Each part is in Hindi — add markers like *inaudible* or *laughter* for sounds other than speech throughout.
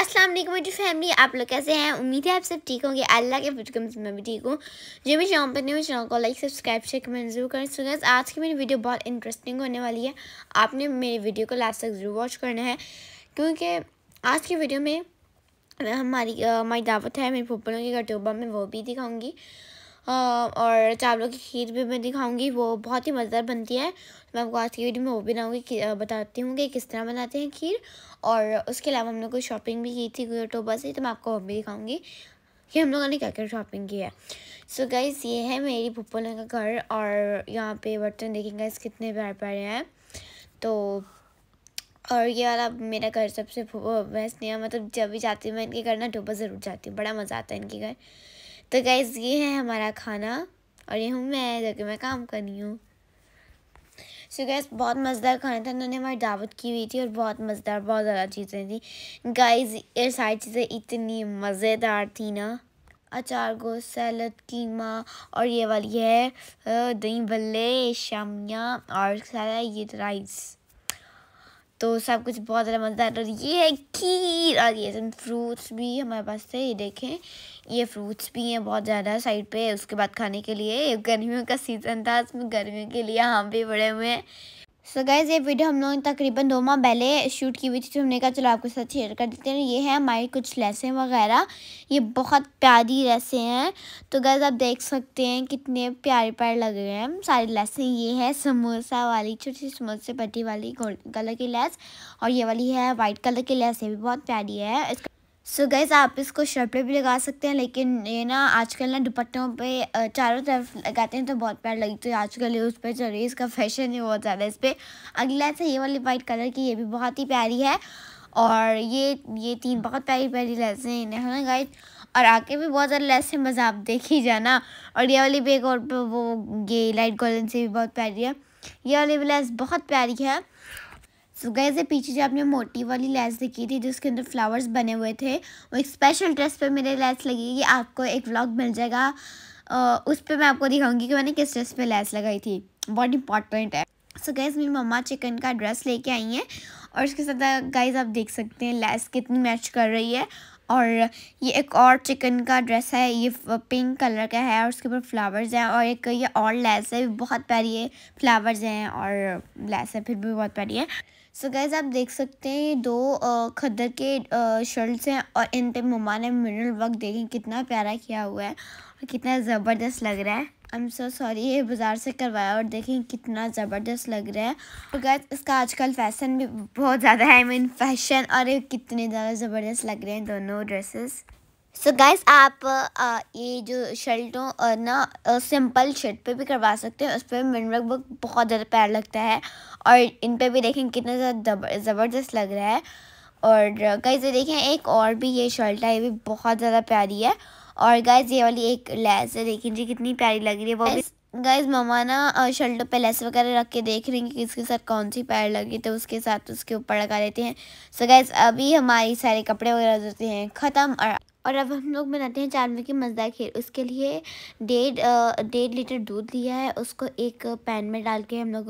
अस्सलाम वालेकुम मेरी फैमिली आप लोग कैसे हैं उम्मीद है आप सब ठीक होंगे अल्लाह के फिटकम से मैं भी ठीक हूँ जो भी चैनल पर न्यू चैनल को लाइक सब्सक्राइब शेयर कमेंट जरूर करें सो गैस आज की मेरी वीडियो बहुत इंटरेस्टिंग होने वाली है आपने मेरी वीडियो को लास्ट तक जरूर वॉच करना है क्योंकि आज की वीडियो में हमारी हमारी दावत है मेरे फूफड़ों की कटोबा में वो भी दिखाऊँगी और चावलों की खीर भी मैं दिखाऊंगी वो बहुत ही मज़ेदार बनती है मैं आपको आज की वीडियो में वो भी बनाऊँगी बताती हूँ कि किस तरह बनाते हैं खीर और उसके अलावा हमने कोई शॉपिंग भी की थी यूट्यूबर से तो मैं आपको वो भी दिखाऊँगी कि हम लोगों ने क्या क्या शॉपिंग की है सो so गाइज़ ये है मेरी पप्पोलों का घर और यहाँ पे बर्तन देखेंगे इस कितने प्यार प्यारे हैं तो और ये वाला मेरा घर सबसे बेस्ट नहीं है मतलब जब भी जाती हूँ मैं इनके घर ना डोबा ज़रूर जाती हूँ बड़ा मज़ा आता है इनके घर तो गैस ये है हमारा खाना और ये हूँ मैं जो कि मैं काम कर रही हूँ सो गैस बहुत मज़ेदार खाना था उन्होंने हमारी दावत की हुई थी और बहुत मज़ेदार बहुत ज़्यादा चीज़ें थी गाइस ये सारी चीज़ें इतनी मज़ेदार थी ना अचार गो सैलड कीमा और ये वाली है दही भल्ले शामिया और सारा ये राइस तो सब कुछ बहुत ज़्यादा मज़ेदार और ये है खीर और ये सब फ्रूट्स भी हमारे पास थे ये देखें ये फ्रूट्स भी हैं बहुत ज़्यादा साइड पे उसके बाद खाने के लिए गर्मियों का सीज़न था उसमें गर्मियों के लिए हम भी बड़े हुए हैं सो so गैज़ ये वीडियो हम लोगों ने तकरीबन दो माह पहले शूट की हुई थी तो हमने कहा चलो आपके साथ शेयर कर देते हैं ये है हमारी कुछ लेसें वगैरह ये बहुत प्यारी लेसें हैं तो गैज़ आप देख सकते हैं कितने प्यारे प्यारे लग रहे हैं सारी लेसें ये है समोसा वाली छोटी सी समोसे पट्टी वाली गोल्ड कलर की लेस और ये वाली है वाइट कलर की लेस ये भी बहुत प्यारी है इसका सो so गैस आप इसको शर्ट पे भी लगा सकते हैं लेकिन ये ना आजकल ना दुपट्टों पे चारों तरफ लगाते हैं तो बहुत प्यार लगी तो आजकल ये उस पर चल रही है इसका फैशन है बहुत ज़्यादा इस पर अगला है ये वाली वाइट कलर की ये भी बहुत ही प्यारी है और ये ये तीन बहुत प्यारी प्यारी लेसें हैं ना गाइड और आगे भी बहुत ज्यादा लेस है मज़ा आप देख ही जाना और ये वाली भी एक और वो ये लाइट गोल्डन से भी बहुत प्यारी है ये वाली भी लेस बहुत प्यारी है सो so गैस पीछे जो आपने मोटी वाली लैस दिखी थी जिसके अंदर फ्लावर्स बने हुए थे वो एक स्पेशल ड्रेस पे मेरे लैस लगेगी आपको एक व्लॉग मिल जाएगा उस पर मैं आपको दिखाऊंगी कि मैंने किस ड्रेस पे लैस लगाई थी बहुत इंपॉर्टेंट है सो so गैस मेरी मम्मा चिकन का ड्रेस लेके आई हैं और उसके साथ गाइज आप देख सकते हैं लैस कितनी मैच कर रही है और ये एक और चिकन का ड्रेस है ये पिंक कलर का है और उसके ऊपर फ्लावर्स हैं और एक ये और लैस है बहुत प्यारी है फ्लावर्स हैं और लैस है फिर भी बहुत प्यारी है सो so गैज़ आप देख सकते हैं ये दो खद्दर के शर्ट्स हैं और इन पे ममा ने मिनरल वर्क देखें कितना प्यारा किया हुआ है और कितना ज़बरदस्त लग रहा है आई एम सो सॉरी ये बाज़ार से करवाया और देखें कितना ज़बरदस्त लग रहा है तो गैस इसका आजकल फैशन भी बहुत ज़्यादा है आई मीन फैशन और ये कितने ज़्यादा ज़बरदस्त लग रहे हैं दोनों ड्रेसेस सो so गाइस आप uh, ये जो शर्ट हो ना सिंपल uh, शर्ट पे भी करवा सकते हैं उस पर मिनवर्क वर्क बहुत ज़्यादा प्यार लगता है और इन पे भी देखें कितना ज़्यादा ज़बरदस्त लग रहा है और गाइस uh, ये देखें एक और भी ये शर्ट है ये भी बहुत ज़्यादा प्यारी है और गाइस ये वाली एक लैस है देखें जी कितनी प्यारी लग रही है वो भी गाइज मामा ना शल्टों पे लेस वगैरह रख के देख रही हैं कि इसके साथ कौन सी पैर लगी तो उसके साथ उसके ऊपर लगा लेते हैं सो so गाइज अभी हमारी सारे कपड़े वगैरह होते हैं ख़त्म और और अब हम लोग बनाते हैं जानवर की मज़ेदार खीर उसके लिए डेढ़ डेढ़ लीटर दूध लिया है उसको एक पैन में डाल के हम लोग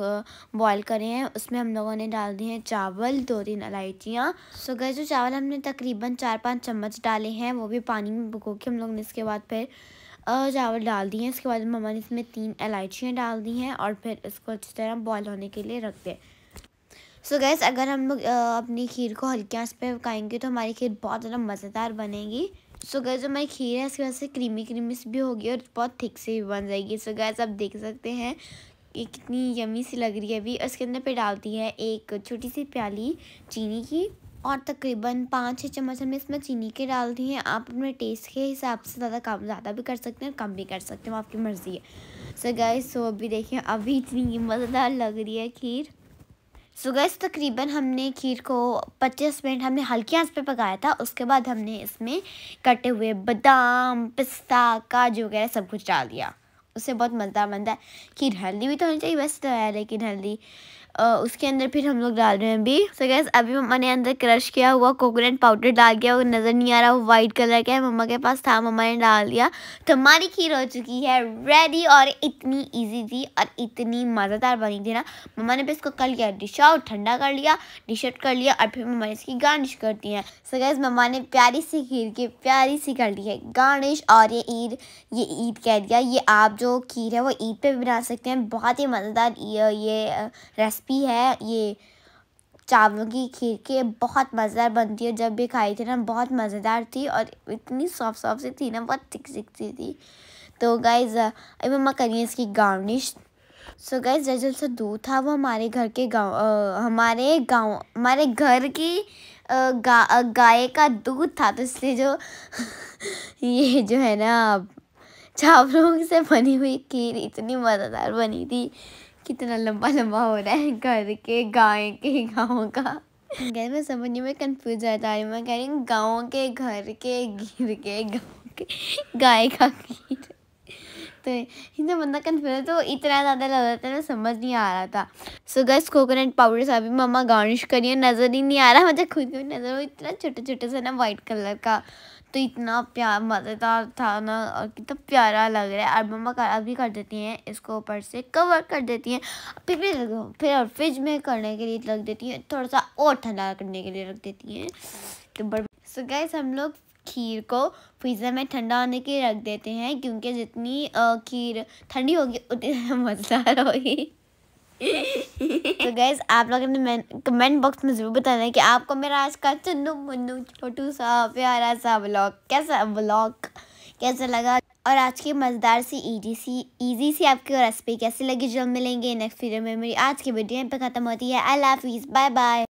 बॉईल करे हैं उसमें हम लोगों ने डाल दिए हैं चावल दो तीन इलायचियाँ सो गए जो चावल हमने तकरीबन चार पाँच चम्मच डाले हैं वो भी पानी में भुगो के हम लोग ने इसके बाद फिर चावल डाल दिए इसके बाद मम्मा ने इसमें तीन इलायचियाँ डाल दी हैं और फिर इसको अच्छी तरह बॉयल होने के लिए रख दें सो so गैस अगर हम लोग अपनी खीर को हल्की आँच पे पकाएंगे तो हमारी खीर बहुत ज़्यादा मज़ेदार बनेगी सो so गैस जो हमारी खीर है इसकी वजह से क्रीमी क्रीमी भी होगी और बहुत थिक से भी बन जाएगी सो so गैस आप देख सकते हैं ये कितनी यमी सी लग रही है अभी इसके अंदर पे डालती है एक छोटी सी प्याली चीनी की और तकरीबन पाँच छः चम्मच हमने इसमें चीनी के डाल दी हैं आप अपने टेस्ट के हिसाब से ज़्यादा कम ज़्यादा भी कर सकते हैं कम भी कर सकते हैं आपकी मर्ज़ी है सो गैस सो अभी देखिए अभी इतनी मज़ेदार लग रही है खीर सो गैस तकरीबन हमने खीर को 25 मिनट हमने हल्की आंच पे पकाया था उसके बाद हमने इसमें कटे हुए बादाम पिस्ता काजू वगैरह सब कुछ डाल दिया उससे बहुत मज़ेदार बनता है खीर हेल्दी भी तो होनी चाहिए वैसे तो है लेकिन हेल्दी उसके अंदर फिर हम लोग डाल रहे हैं अभी सो गैस अभी मम्मा ने अंदर क्रश किया हुआ कोकोनट पाउडर डाल गया वो नज़र नहीं आ रहा वो वाइट कलर का है मम्मा के पास था मम्मा ने डाल दिया तो हमारी खीर हो चुकी है रेडी और इतनी ईजी थी और इतनी मज़ेदार बनी थी ना मम्मा ने फिर इसको कर लिया डिश आउट ठंडा कर लिया डिश आउट कर लिया और फिर मम्मा ने इसकी गार्निश करती है सो गैस मम्मा ने प्यारी सी खीर की प्यारी सी कर ली है गार्निश और ये ईद ये ईद कह दिया ये आप जो खीर है वो ईद पर भी बना सकते हैं बहुत ही मज़ेदार ये रेसिपी क्रिस्पी है ये चावलों की खीर के बहुत मज़ेदार बनती है जब भी खाई थी ना बहुत मज़ेदार थी और इतनी सॉफ्ट सॉफ्ट सी थी ना बहुत थिक सिक सी थी तो गाइज़ अभी मम्मा करिए इसकी गार्निश सो गाइज रजल से दूध था वो हमारे घर के गांव हमारे गांव हमारे घर की गा, गाय का दूध था तो इसलिए जो *laughs* ये जो है ना चावलों से बनी हुई खीर इतनी मज़ेदार बनी थी कितना लंबा लंबा हो रहा है घर के गाय के गाँव का घर में समझ में कन्फ्यूज आ रहा है मैं कह रही हूँ गाँव के घर के गिर के गाँव के गाय का गिर तो इतना बंदा कन्फ्यूज है तो इतना ज़्यादा लग रहा था ना समझ नहीं आ रहा था सो गैस कोकोनट पाउडर से अभी मम्मा गार्निश करिए नज़र ही नहीं आ रहा मुझे खुद को नज़र वो इतना छोटे छोटे सा ना वाइट कलर का तो इतना प्यार मज़ेदार था ना और कितना तो प्यारा लग रहा है और मम्मा का अभी कर देती हैं इसको ऊपर से कवर कर देती हैं फिर भी फिर और फ्रिज में करने के लिए रख देती हैं थोड़ा सा और ठंडा करने के लिए रख देती हैं तो बड़ सो गैस हम लोग खीर को फ्रीज़र में ठंडा होने के रख देते हैं क्योंकि जितनी खीर ठंडी होगी उतनी *laughs* मज़ेदार होगी *laughs* तो गैस आप लोगों ने कमेंट बॉक्स में ज़रूर बताना है कि आपको मेरा आज का चुनु मुन्नु छोटू सा प्यारा सा ब्लॉग कैसा ब्लॉग कैसा लगा और आज की मज़ेदार सी ईजी सी ईजी सी आपकी रेसिपी कैसी लगी जो मिलेंगे नेक्स्ट वीडियो में मेरी आज की वीडियो यहाँ पे ख़त्म होती है आई लव बाय बाय